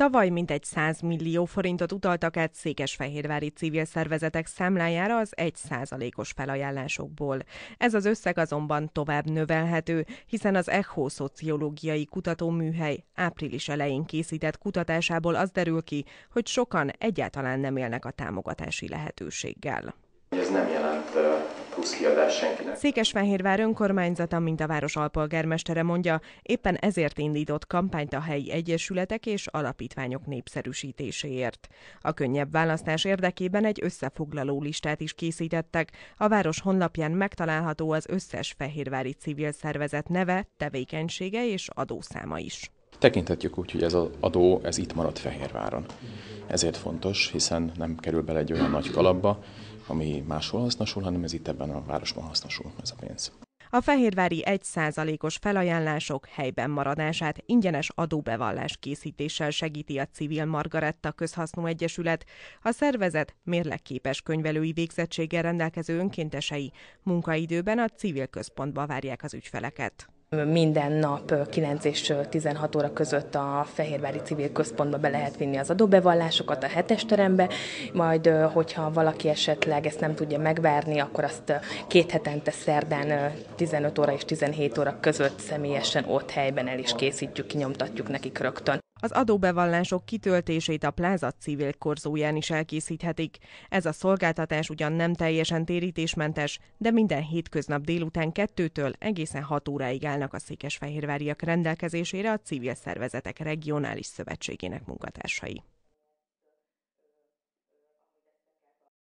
Tavaly mintegy 100 millió forintot utaltak át székesfehérvári civil szervezetek számlájára az 1 százalékos felajánlásokból. Ez az összeg azonban tovább növelhető, hiszen az ECHO szociológiai kutatóműhely április elején készített kutatásából az derül ki, hogy sokan egyáltalán nem élnek a támogatási lehetőséggel. Ez nem jelent plusz kiadás senkinek. Székesfehérvár önkormányzata, mint a város alpolgármestere mondja, éppen ezért indított kampányt a helyi egyesületek és alapítványok népszerűsítéséért. A könnyebb választás érdekében egy összefoglaló listát is készítettek. A város honlapján megtalálható az összes fehérvári civil szervezet neve, tevékenysége és adószáma is. Tekinthetjük úgy, hogy ez az adó ez itt marad Fehérváron. Ezért fontos, hiszen nem kerül bele egy olyan nagy kalapba, ami máshol hasznosul, hanem ez itt ebben a városban hasznosul ez a pénz. A fehérvári 1%-os felajánlások helyben maradását ingyenes adóbevallás készítéssel segíti a Civil Margaretta Közhasznú Egyesület. A szervezet mérlekképes könyvelői végzettséggel rendelkező önkéntesei munkaidőben a civil központba várják az ügyfeleket. Minden nap 9 és 16 óra között a Fehérvári Civil Központba be lehet vinni az adóbevallásokat a hetes terembe, majd hogyha valaki esetleg ezt nem tudja megvárni, akkor azt két hetente szerdán 15 óra és 17 óra között személyesen ott helyben el is készítjük, kinyomtatjuk nekik rögtön. Az adóbevallások kitöltését a plázat civil korzóján is elkészíthetik. Ez a szolgáltatás ugyan nem teljesen térítésmentes, de minden hétköznap délután kettőtől egészen 6 óráig állnak a székesfehérváriak rendelkezésére a civil szervezetek regionális szövetségének munkatársai.